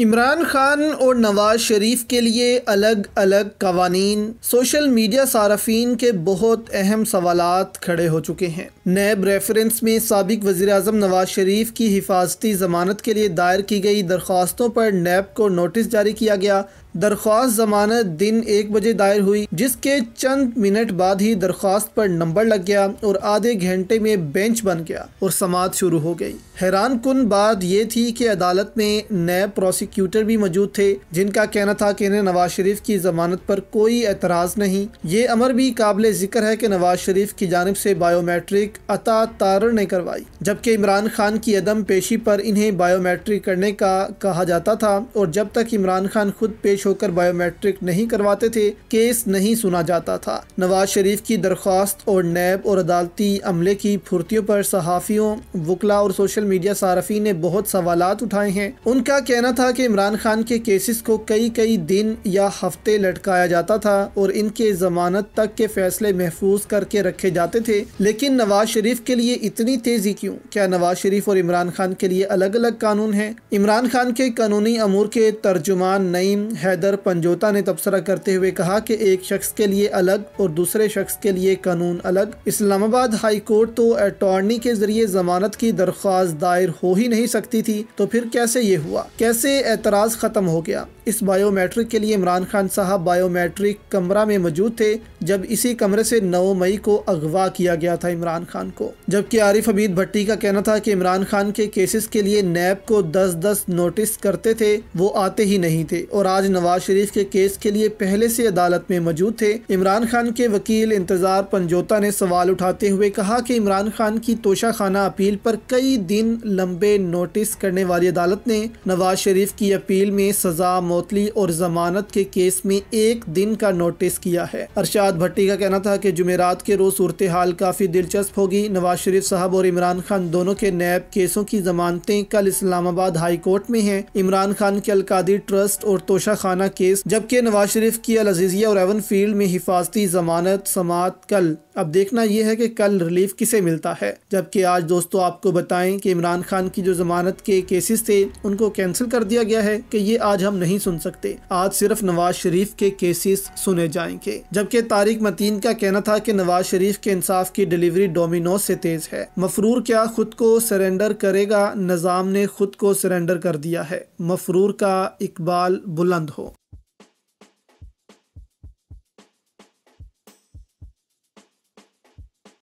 इमरान खान और नवाज शरीफ के लिए अलग अलग कवानीन सोशल मीडिया सार्फिन के बहुत अहम सवाल खड़े हो चुके हैं नैब रेफरेंस में सबक वज़ी अजम नवाज शरीफ की हिफाजती ज़मानत के लिए दायर की गई दरख्वास्तों पर नैब को नोटिस जारी किया गया दरख्वास्त ज़मानत दिन एक बजे दायर हुई जिसके चंद मिनट बाद ही दरख्वास्त पर नंबर लग गया और आधे घंटे में बेंच बन गया और समात शुरू हो गई हैरान कन बात यह थी कि अदालत में नैब प्रोसिक्यूटर भी मौजूद थे जिनका कहना था कि इन्हें नवाज शरीफ की ज़मानत पर कोई एतराज़ नहीं ये अमर भी काबिल ज़िक्र है कि नवाज शरीफ की जानब से बायोमेट्रिक शेख अता तारण ने करवाई जबकि इमरान खान की अदम पेशी पर इन्हें बायोमेट्रिक करने का कहा जाता था और जब तक इमरान खान खुद पेश होकर बायोमेट्रिक नहीं करवाते थे केस नहीं सुना जाता था नवाज शरीफ की दरख्वास्त और नैब और अदालती अमले की फुर्तियों पर सहाफ़ियों वकला और सोशल मीडिया सारफी ने बहुत सवाल उठाए हैं उनका कहना था कि इमरान खान के केसेस को कई कई दिन या हफ्ते लटकाया जाता था और इनके जमानत तक के फैसले महफूज करके रखे जाते थे लेकिन नवाज नवाज शरीफ के लिए इतनी तेज़ी क्यों क्या नवाज शरीफ और इमरान खान के लिए अलग अलग कानून हैं इमरान खान के कानूनी अमूर के तर्जुमान नईम हैदर पंजोता ने तबसरा करते हुए कहा कि एक शख्स के लिए अलग और दूसरे शख्स के लिए कानून अलग इस्लामाबाद हाई कोर्ट तो अटॉर्नी के जरिए जमानत की दरख्वास्त दायर हो ही नहीं सकती थी तो फिर कैसे ये हुआ कैसे एतराज़ ख़त्म हो गया इस बायोमेट्रिक के लिए इमरान खान साहब बायोमेट्रिक कमरा में मौजूद थे जब इसी कमरे से नौ मई को अगवा किया गया था इमरान खान को जबकि आरिफ हमीद भट्टी का कहना था कि इमरान खान के केसेस के लिए नैब को दस दस नोटिस करते थे वो आते ही नहीं थे और आज नवाज शरीफ के केस के लिए पहले से अदालत में मौजूद थे इमरान खान के वकील इंतजार पंजोता ने सवाल उठाते हुए कहा कि इमरान खान की तोशाखाना अपील पर कई दिन लंबे नोटिस करने वाली अदालत ने नवाज शरीफ की अपील में सजा मोतली और जमानत के केस में एक दिन का नोटिस किया है अरशाद भट्टी का कहना था कि जुमेरात के रोज सूरत हाल काफी दिलचस्प हो होगी नवाज शरीफ साहब और इमरान खान दोनों के नैब केसों की जमानतें कल इस्लामाबाद हाई कोर्ट में हैं इमरान खान के अलकादी ट्रस्ट और तोशा खाना केस जबकि नवाज शरीफ की अलजीजिया और एवन फील्ड में हिफाजती जमानत समात कल अब देखना यह है कि कल रिलीफ किसे मिलता है जबकि आज दोस्तों आपको बताएं कि इमरान खान की जो जमानत के केसेस थे उनको कैंसिल कर दिया गया है कि ये आज हम नहीं सुन सकते आज सिर्फ नवाज शरीफ के केसेस सुने जाएंगे जबकि तारिक मतीन का कहना था कि नवाज शरीफ के इंसाफ की डिलीवरी डोमिनोज से तेज है मफरूर क्या खुद को सरेंडर करेगा निज़ाम ने खुद को सरेंडर कर दिया है मफरूर का इकबाल बुलंद हो